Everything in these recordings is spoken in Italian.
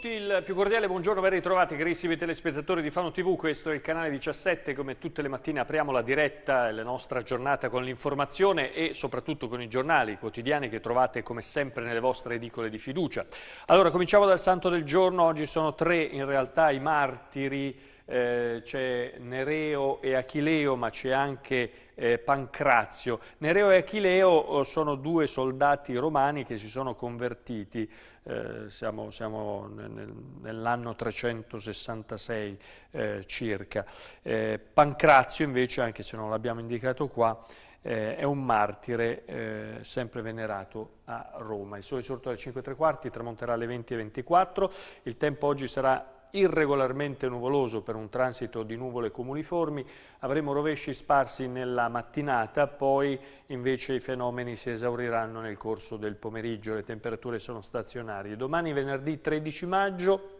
tutti il più cordiale buongiorno, ben ritrovati carissimi telespettatori di Fano TV, questo è il canale 17, come tutte le mattine apriamo la diretta, e la nostra giornata con l'informazione e soprattutto con i giornali quotidiani che trovate come sempre nelle vostre edicole di fiducia. Allora cominciamo dal santo del giorno, oggi sono tre in realtà i martiri, eh, c'è Nereo e Achilleo ma c'è anche eh, Pancrazio. Nereo e Achilleo eh, sono due soldati romani che si sono convertiti, eh, siamo, siamo nel, nell'anno 366 eh, circa. Eh, Pancrazio invece, anche se non l'abbiamo indicato qua, eh, è un martire sempre venerato a Roma. Il sole sorto alle 5 e tre quarti, tramonterà alle 20 e 24, il tempo oggi sarà irregolarmente nuvoloso per un transito di nuvole comuniformi, avremo rovesci sparsi nella mattinata, poi invece i fenomeni si esauriranno nel corso del pomeriggio, le temperature sono stazionarie. Domani venerdì 13 maggio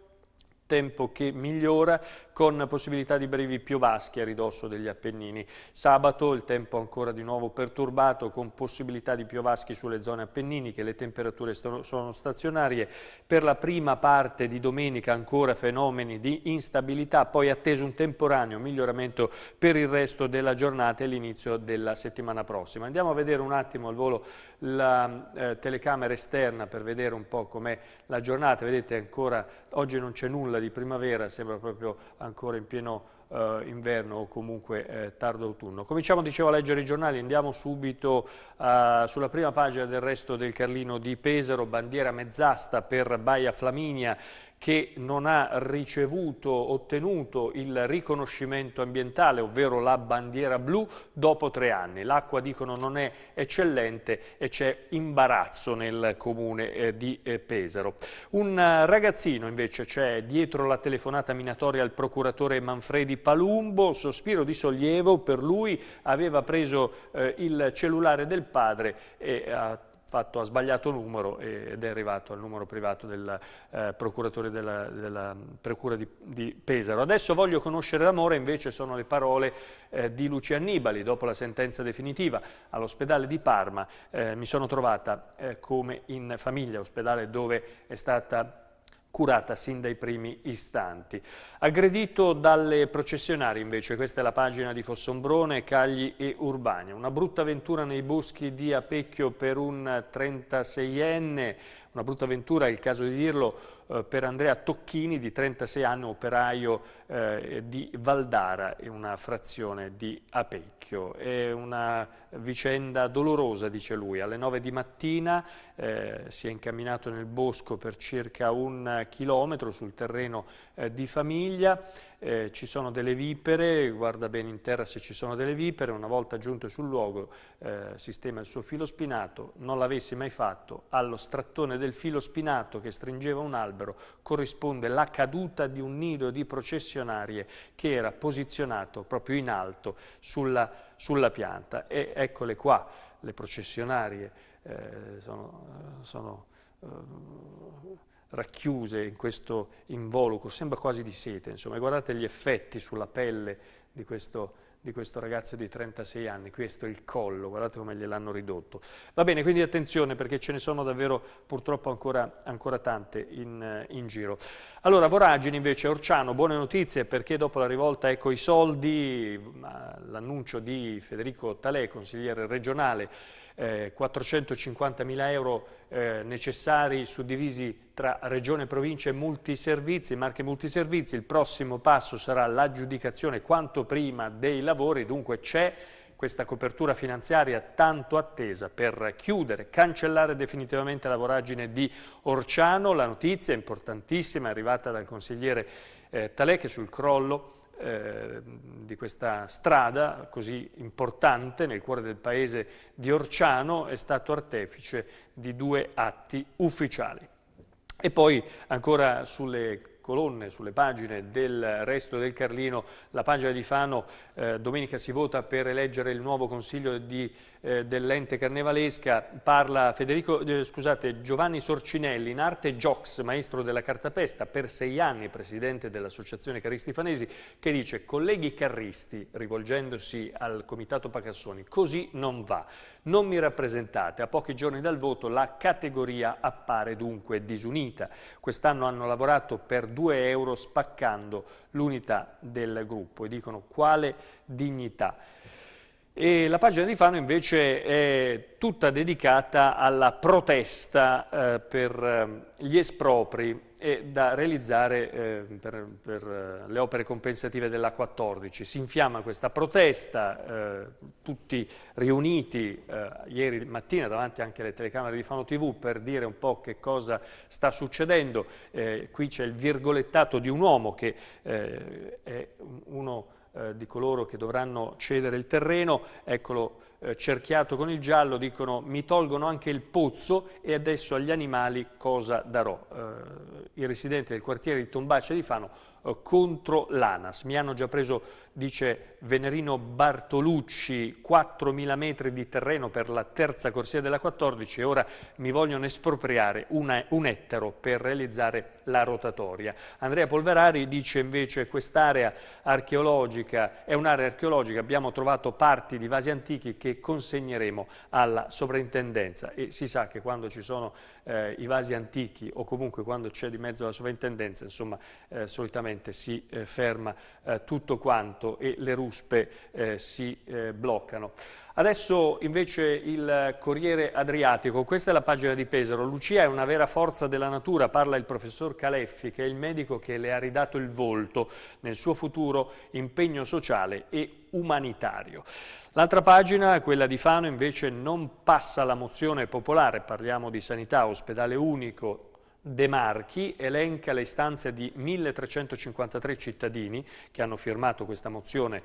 tempo che migliora con possibilità di brevi piovaschi a ridosso degli Appennini. Sabato il tempo ancora di nuovo perturbato con possibilità di piovaschi sulle zone appenniniche, le temperature sono stazionarie. Per la prima parte di domenica ancora fenomeni di instabilità, poi atteso un temporaneo miglioramento per il resto della giornata e l'inizio della settimana prossima. Andiamo a vedere un attimo al volo la eh, telecamera esterna per vedere un po' com'è la giornata. Vedete ancora oggi non c'è nulla quella di primavera sembra proprio ancora in pieno eh, inverno o comunque eh, tardo autunno. Cominciamo, dicevo, a leggere i giornali, andiamo subito eh, sulla prima pagina del resto del Carlino di Pesaro, bandiera mezzasta per Baia Flaminia, che non ha ricevuto, ottenuto il riconoscimento ambientale, ovvero la bandiera blu, dopo tre anni. L'acqua, dicono, non è eccellente e c'è imbarazzo nel comune eh, di eh, Pesaro. Un eh, ragazzino, invece, c'è dietro la telefonata minatoria al procuratore Manfredi Palumbo, sospiro di sollievo per lui, aveva preso eh, il cellulare del padre e ha fatto, ha sbagliato numero ed è arrivato al numero privato del eh, procuratore della, della mm, Procura di, di, Pesaro. Adesso voglio conoscere l'amore, invece sono le parole eh, di Lucia Annibali dopo la sentenza definitiva all'ospedale di Parma. Eh, mi sono trovata eh, come in famiglia, ospedale dove è stata curata sin dai primi istanti. Aggredito dalle processionari invece, questa è la pagina di Fossombrone, Cagli e Urbania. Una brutta avventura nei boschi di Apecchio per un 36enne, una brutta avventura, è il caso di dirlo, eh, per Andrea Tocchini di 36 anni, operaio eh, di Valdara, in una frazione di Apecchio. È una vicenda dolorosa, dice lui. Alle 9 di mattina eh, si è incamminato nel bosco per circa un chilometro sul terreno eh, di famiglia eh, ci sono delle vipere, guarda bene in terra se ci sono delle vipere, una volta giunto sul luogo eh, sistema il suo filo spinato, non l'avessi mai fatto, allo strattone del filo spinato che stringeva un albero corrisponde la caduta di un nido di processionarie che era posizionato proprio in alto sulla, sulla pianta. E eccole qua, le processionarie eh, sono... Eh, sono eh, racchiuse in questo involucro, sembra quasi di sete, insomma, e guardate gli effetti sulla pelle di questo, di questo ragazzo di 36 anni, questo è il collo, guardate come gliel'hanno ridotto. Va bene, quindi attenzione perché ce ne sono davvero purtroppo ancora, ancora tante in, in, giro. Allora, Voragini invece, Orciano, buone notizie perché dopo la rivolta Ecco i soldi, l'annuncio di Federico Talè, consigliere regionale, eh, 450.000 euro eh, necessari suddivisi tra regione, provincia e multiservizi, marche multiservizi. Il prossimo passo sarà l'aggiudicazione quanto prima dei lavori, dunque c'è questa copertura finanziaria tanto attesa per chiudere, cancellare definitivamente la voragine di Orciano. La notizia importantissima è arrivata dal consigliere eh, Talè sul crollo eh, di questa strada così importante nel cuore del paese di Orciano è stato artefice di due atti ufficiali. E poi ancora sulle colonne, sulle pagine del resto del Carlino, la pagina di Fano, eh, domenica si vota per eleggere il nuovo consiglio di, eh, dell'ente carnevalesca, parla Federico, eh, scusate, Giovanni Sorcinelli, in arte Jox, maestro della cartapesta, per sei anni presidente dell'associazione Caristi Fanesi, che dice colleghi carristi, rivolgendosi al comitato Pacassoni, così non va, non mi rappresentate, a pochi giorni dal voto la categoria appare dunque disunita. Quest'anno hanno lavorato per due 2 euro spaccando l'unità del gruppo e dicono quale dignità. E la pagina di Fano invece è tutta dedicata alla protesta eh, per eh, gli espropri e da realizzare eh, per, per, eh, le opere compensative della 14. Si infiamma questa protesta, eh, tutti riuniti eh, ieri mattina davanti anche alle telecamere di Fano TV per dire un po' che cosa sta succedendo. qui c'è il virgolettato di un uomo che è uno eh, di coloro che dovranno cedere il terreno, eccolo eh, cerchiato con il giallo, dicono mi tolgono anche il pozzo e adesso agli animali cosa darò? Eh, I residenti del quartiere di Tombaccia di Fano eh, contro l'ANAS. Mi hanno già preso, dice Venerino Bartolucci, 4.000 metri di terreno per la terza corsia della 14 e ora mi vogliono espropriare una, un ettaro per realizzare la rotatoria. Andrea Polverari dice invece quest'area archeologica è un'area archeologica, abbiamo trovato parti di vasi antichi che che consegneremo alla sovrintendenza e si sa che quando ci sono eh, i vasi antichi o comunque quando c'è di mezzo la sovrintendenza, insomma, eh, solitamente si eh, ferma eh, tutto quanto e le ruspe eh, si eh, bloccano. Adesso invece il Corriere Adriatico, questa è la pagina di Pesaro. Lucia è una vera forza della natura, parla il professor Caleffi, che è il medico che le ha ridato il volto nel suo futuro impegno sociale e umanitario. L'altra pagina, quella di Fano, invece non passa la mozione popolare, parliamo di sanità, ospedale unico De Marchi elenca le istanze di 1353 cittadini che hanno firmato questa mozione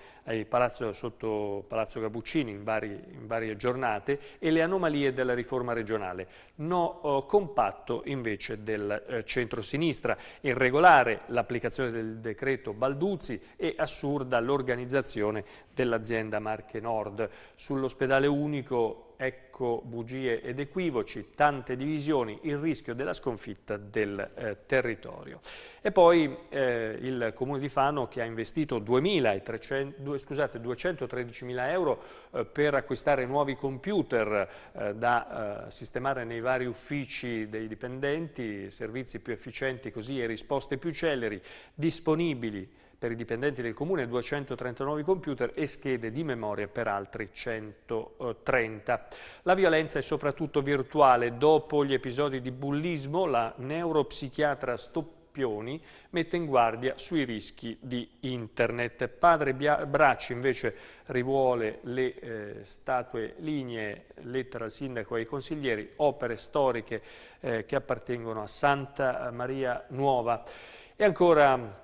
Palazzo, sotto Palazzo Gabuccini in, vari, in, varie giornate e le anomalie della riforma regionale. No eh, compatto invece del eh, centro-sinistra, irregolare l'applicazione del decreto Balduzzi e assurda l'organizzazione dell'azienda Marche Nord. Sull'ospedale unico ecco bugie ed equivoci, tante divisioni, il rischio della sconfitta del eh, territorio. E poi eh, il Comune di Fano che ha investito 2300, scusate, 213 mila euro eh, per acquistare nuovi computer eh, da eh, sistemare nei vari uffici dei dipendenti, servizi più efficienti così e risposte più celeri, disponibili per i dipendenti del Comune 239 computer e schede di memoria per altri 130. La violenza è soprattutto virtuale. Dopo gli episodi di bullismo, la neuropsichiatra Stoppioni mette in guardia sui rischi di internet. Padre Bracci invece rivuole le eh, statue, linee, lettera al sindaco e ai consiglieri, opere storiche eh, che appartengono a Santa Maria Nuova. E ancora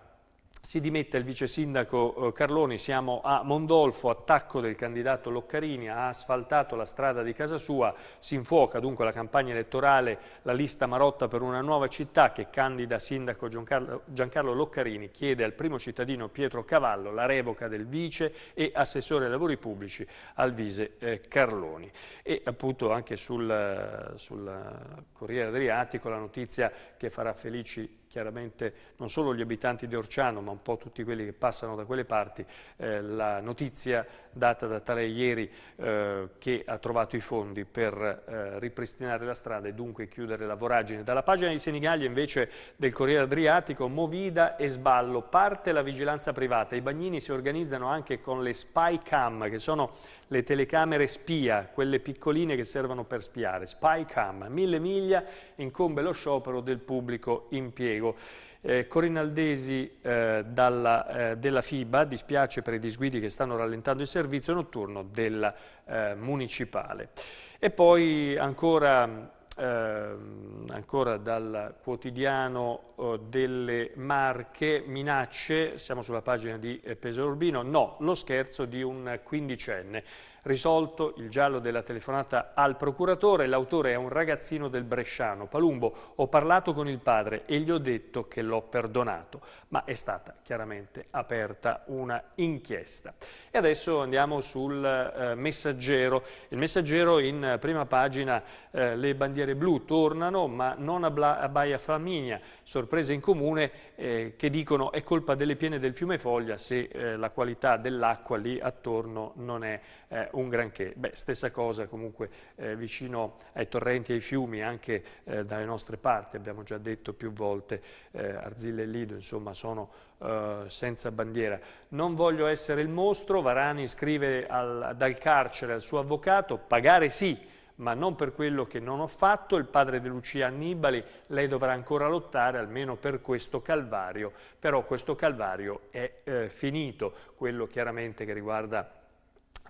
si dimette il vice sindaco eh, Carloni, siamo a Mondolfo, attacco del candidato Loccarini, ha asfaltato la strada di casa sua, si infuoca dunque la campagna elettorale, la lista Marotta per una nuova città che candida sindaco Giancarlo, Giancarlo Loccarini chiede al primo cittadino Pietro Cavallo la revoca del vice e assessore ai lavori pubblici Alvise eh, Carloni. E appunto anche sul, eh, sul eh, Corriere Adriatico la notizia che farà felici chiaramente non solo gli abitanti di Orciano ma un po' tutti quelli che passano da quelle parti, eh, la notizia data da Tale ieri eh, che ha trovato i fondi per eh, ripristinare la strada e dunque chiudere la voragine. Dalla pagina di Senigallia invece del Corriere Adriatico, Movida e Sballo, parte la vigilanza privata, i bagnini si organizzano anche con le spy cam che sono le telecamere spia, quelle piccoline che servono per spiare, spy cam, mille miglia incombe lo sciopero del pubblico impiego spiego. Eh, Corinaldesi eh, dalla, eh, della FIBA dispiace per i disguidi che stanno rallentando il servizio notturno della eh, municipale. E poi ancora, ehm, ancora dal quotidiano eh, delle Marche, minacce, siamo sulla pagina di eh, Pesaro Urbino, no, lo scherzo di un quindicenne. Risolto il giallo della telefonata al procuratore, l'autore è un ragazzino del Bresciano, Palumbo. Ho parlato con il padre e gli ho detto che l'ho perdonato, ma è stata chiaramente aperta una inchiesta. E adesso andiamo sul eh, messaggero. Il messaggero in prima pagina eh, le bandiere blu tornano, ma non a, Bla a Baia Flaminia. Sorpresa in comune eh, che dicono è colpa delle piene del fiume Foglia se eh, la qualità dell'acqua lì attorno non è eh, un granché. Beh, stessa cosa comunque eh, vicino ai torrenti e ai fiumi, anche eh, dalle nostre parti, abbiamo già detto più volte, eh, Arzilla e Lido insomma sono senza bandiera. Non voglio essere il mostro, Varani scrive al, dal carcere al suo avvocato, pagare sì, ma non per quello che non ho fatto, il padre di Lucia Annibali, lei dovrà ancora lottare almeno per questo calvario, però questo calvario è eh, finito, quello chiaramente che riguarda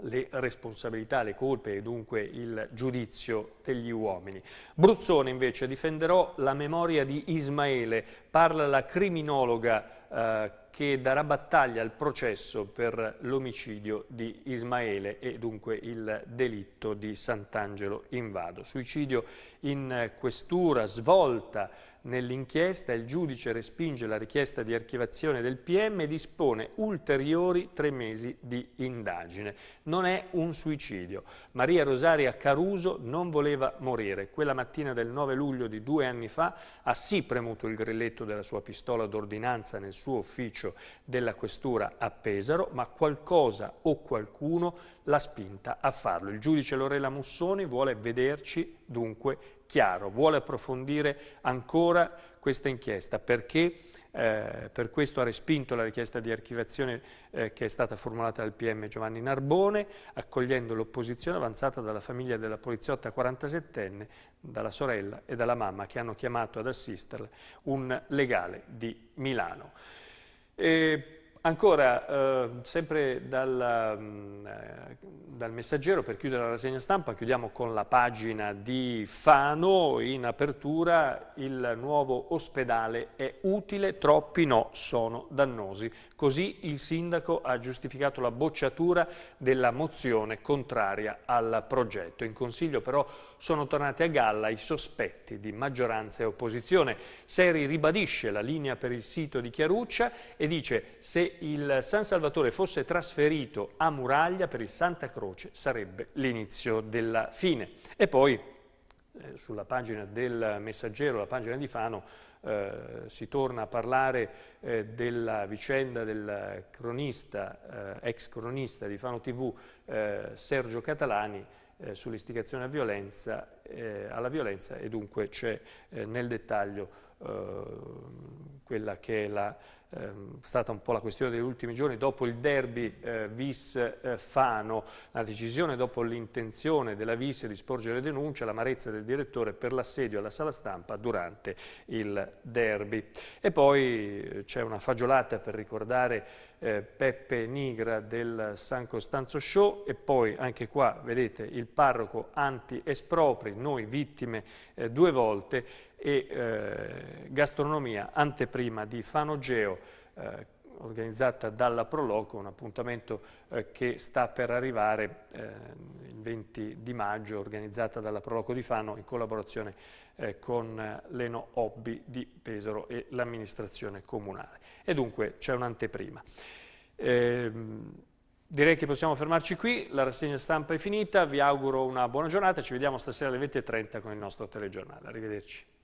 le responsabilità, le colpe e dunque il giudizio degli uomini. Bruzzone invece difenderò la memoria di Ismaele, parla la criminologa eh, che darà battaglia al processo per l'omicidio di Ismaele e dunque il delitto di Sant'Angelo Invado. Suicidio in questura, svolta Nell'inchiesta il giudice respinge la richiesta di archivazione del PM e dispone ulteriori tre mesi di indagine. Non è un suicidio. Maria Rosaria Caruso non voleva morire. Quella mattina del 9 luglio di due anni fa ha sì premuto il grilletto della sua pistola d'ordinanza nel suo ufficio della questura a Pesaro, ma qualcosa o qualcuno la spinta a farlo. Il giudice Lorella Mussoni vuole vederci dunque chiaro, vuole approfondire ancora questa inchiesta perché eh, per questo ha respinto la richiesta di archivazione eh, che è stata formulata dal PM Giovanni Narbone, accogliendo l'opposizione avanzata dalla famiglia della poliziotta 47enne, dalla sorella e dalla mamma che hanno chiamato ad assisterla un legale di Milano. E Ancora, eh, sempre dal, mh, ehm, dal, messaggero, per chiudere la rassegna stampa, chiudiamo con la pagina di Fano, in apertura, il nuovo ospedale è utile, troppi no sono dannosi. Così il sindaco ha giustificato la bocciatura della mozione contraria al progetto. In consiglio però sono tornati a galla i sospetti di maggioranza e opposizione. Seri ribadisce la linea per il sito di Chiaruccia e dice se il San Salvatore fosse trasferito a Muraglia per il Santa Croce sarebbe l'inizio della fine. E poi eh, sulla pagina del messaggero, la pagina di Fano, eh, si torna a parlare eh, della vicenda del cronista, eh, ex cronista di Fano TV eh, Sergio Catalani eh, sull'istigazione eh, alla violenza e dunque c'è eh, nel dettaglio eh, quella che è la eh, stata un po' la questione degli ultimi giorni, dopo il derby eh, Vis-Fano, eh, la decisione dopo l'intenzione della Vis di sporgere denuncia, l'amarezza del direttore per l'assedio alla sala stampa durante il derby. E poi eh, c'è una fagiolata per ricordare eh, Peppe Nigra del San Costanzo Show e poi anche qua vedete il parroco anti-espropri, noi vittime eh, due volte e eh, gastronomia, anteprima di Fanogeo, eh, organizzata dalla Proloco, un appuntamento eh, che sta per arrivare eh, il 20 di maggio, organizzata dalla Proloco di Fano in collaborazione eh, con l'Eno Hobby di Pesaro e l'amministrazione comunale. E dunque c'è un'anteprima. Ehm, direi che possiamo fermarci qui, la rassegna stampa è finita, vi auguro una buona giornata, ci vediamo stasera alle 20.30 con il nostro telegiornale. Arrivederci.